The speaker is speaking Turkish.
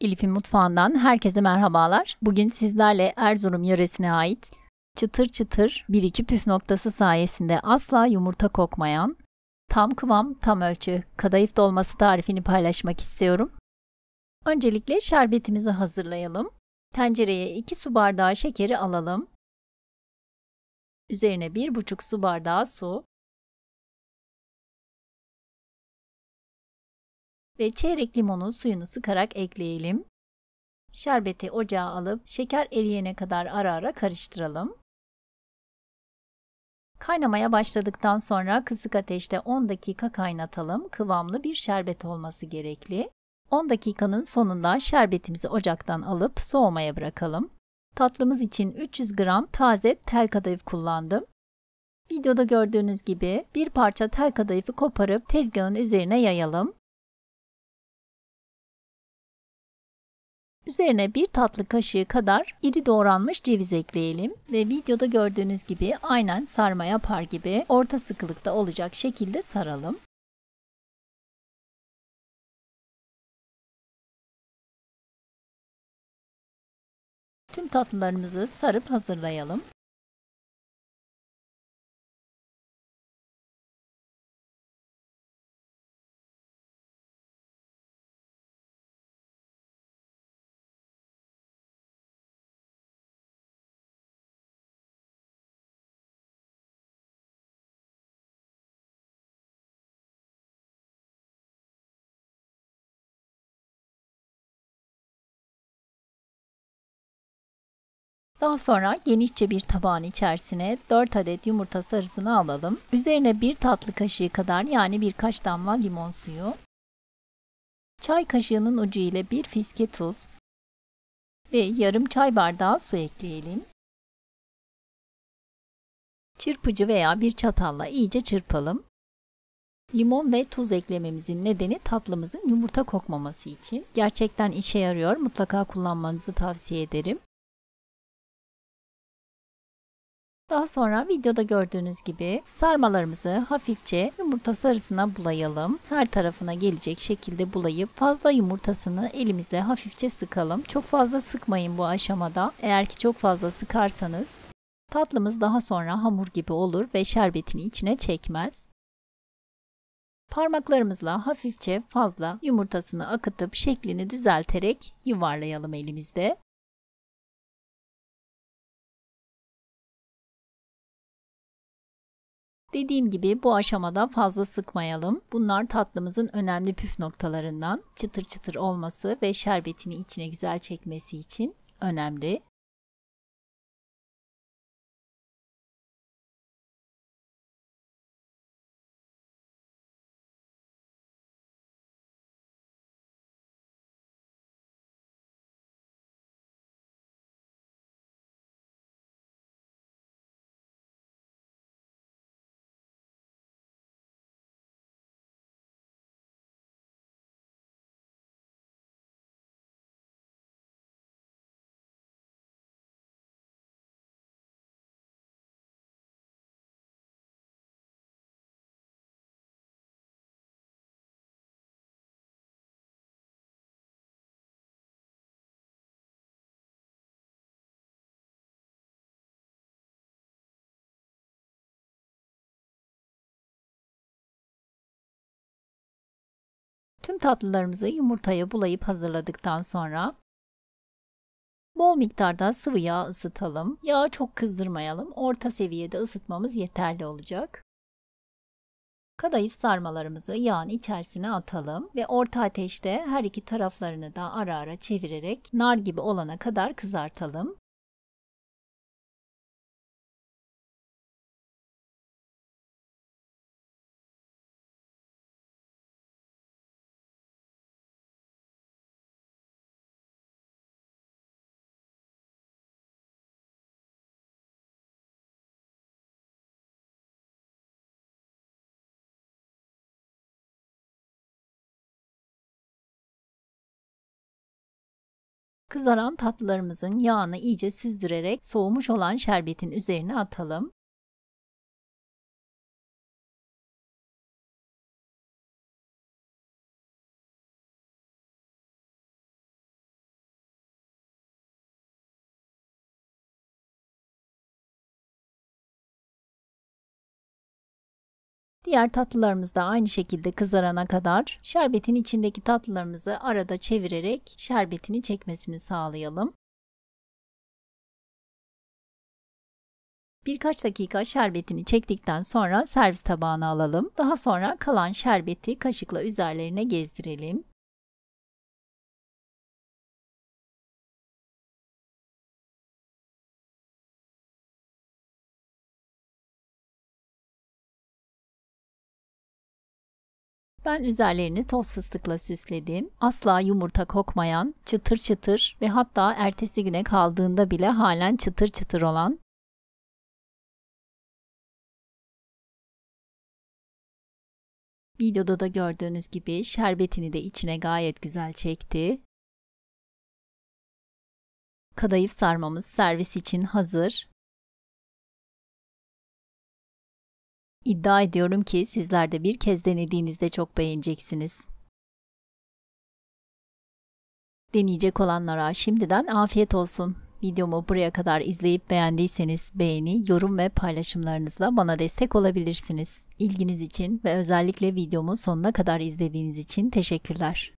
Elif'in mutfağından herkese merhabalar. Bugün sizlerle Erzurum yöresine ait çıtır çıtır bir iki püf noktası sayesinde asla yumurta kokmayan tam kıvam tam ölçü kadayıf dolması tarifini paylaşmak istiyorum. Öncelikle şerbetimizi hazırlayalım. Tencereye 2 su bardağı şekeri alalım. Üzerine 1,5 su bardağı su, ve çeyrek limonun suyunu sıkarak ekleyelim. Şerbeti ocağa alıp şeker eriyene kadar ara ara karıştıralım. Kaynamaya başladıktan sonra kısık ateşte 10 dakika kaynatalım. Kıvamlı bir şerbet olması gerekli. 10 dakikanın sonunda şerbetimizi ocaktan alıp soğumaya bırakalım. Tatlımız için 300 gram taze tel kadayıf kullandım. Videoda gördüğünüz gibi bir parça tel kadayıfı koparıp tezgahın üzerine yayalım. Üzerine bir tatlı kaşığı kadar iri doğranmış ceviz ekleyelim ve videoda gördüğünüz gibi aynen sarma yapar gibi orta sıkılıkta olacak şekilde saralım. Tüm tatlılarımızı sarıp hazırlayalım. Daha sonra genişçe bir tabağın içerisine 4 adet yumurta sarısını alalım. Üzerine 1 tatlı kaşığı kadar yani birkaç damla limon suyu, çay kaşığının ucu ile bir fiske tuz ve yarım çay bardağı su ekleyelim. Çırpıcı veya bir çatalla iyice çırpalım. Limon ve tuz eklememizin nedeni tatlımızın yumurta kokmaması için. Gerçekten işe yarıyor. Mutlaka kullanmanızı tavsiye ederim. Daha sonra videoda gördüğünüz gibi sarmalarımızı hafifçe yumurta sarısına bulayalım. Her tarafına gelecek şekilde bulayıp fazla yumurtasını elimizle hafifçe sıkalım. Çok fazla sıkmayın bu aşamada. Eğer ki çok fazla sıkarsanız tatlımız daha sonra hamur gibi olur ve şerbetini içine çekmez. Parmaklarımızla hafifçe fazla yumurtasını akıtıp şeklini düzelterek yuvarlayalım elimizde. Dediğim gibi bu aşamada fazla sıkmayalım. Bunlar tatlımızın önemli püf noktalarından. Çıtır çıtır olması ve şerbetini içine güzel çekmesi için önemli. Tüm tatlılarımızı yumurtaya bulayıp hazırladıktan sonra bol miktarda sıvı yağ ısıtalım. Yağı çok kızdırmayalım. Orta seviyede ısıtmamız yeterli olacak. Kadayıf sarmalarımızı yağın içerisine atalım ve orta ateşte her iki taraflarını da ara ara çevirerek nar gibi olana kadar kızartalım. Kızaran tatlılarımızın yağını iyice süzdürerek soğumuş olan şerbetin üzerine atalım. Diğer tatlılarımız da aynı şekilde kızarana kadar şerbetin içindeki tatlılarımızı arada çevirerek şerbetini çekmesini sağlayalım. Birkaç dakika şerbetini çektikten sonra servis tabağına alalım. Daha sonra kalan şerbeti kaşıkla üzerlerine gezdirelim. Ben üzerlerini toz fıstıkla süsledim. Asla yumurta kokmayan, çıtır çıtır ve hatta ertesi güne kaldığında bile halen çıtır çıtır olan Videoda da gördüğünüz gibi şerbetini de içine gayet güzel çekti. Kadayıf sarmamız servis için hazır. İddia ediyorum ki sizler de bir kez denediğinizde çok beğeneceksiniz. Deneyecek olanlara şimdiden afiyet olsun. Videomu buraya kadar izleyip beğendiyseniz beğeni, yorum ve paylaşımlarınızla bana destek olabilirsiniz. İlginiz için ve özellikle videomu sonuna kadar izlediğiniz için teşekkürler.